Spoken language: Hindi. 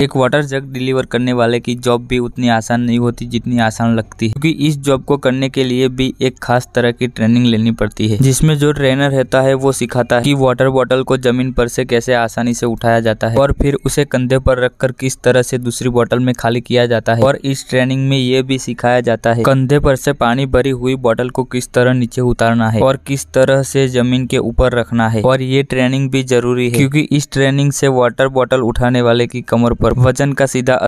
एक वाटर जग डिलीवर करने वाले की जॉब भी उतनी आसान नहीं होती जितनी आसान लगती है क्योंकि इस जॉब को करने के लिए भी एक खास तरह की ट्रेनिंग लेनी पड़ती है जिसमें जो ट्रेनर रहता है वो सिखाता है कि वाटर बॉटल को जमीन पर से कैसे आसानी से उठाया जाता है और फिर उसे कंधे पर रखकर किस तरह से दूसरी बॉटल में खाली किया जाता है और इस ट्रेनिंग में ये भी सिखाया जाता है कंधे पर से पानी भरी हुई बॉटल को किस तरह नीचे उतारना है और किस तरह से जमीन के ऊपर रखना है और ये ट्रेनिंग भी जरूरी है क्योंकि इस ट्रेनिंग से वाटर बॉटल उठाने वाले की कमर पर वजन का सीधा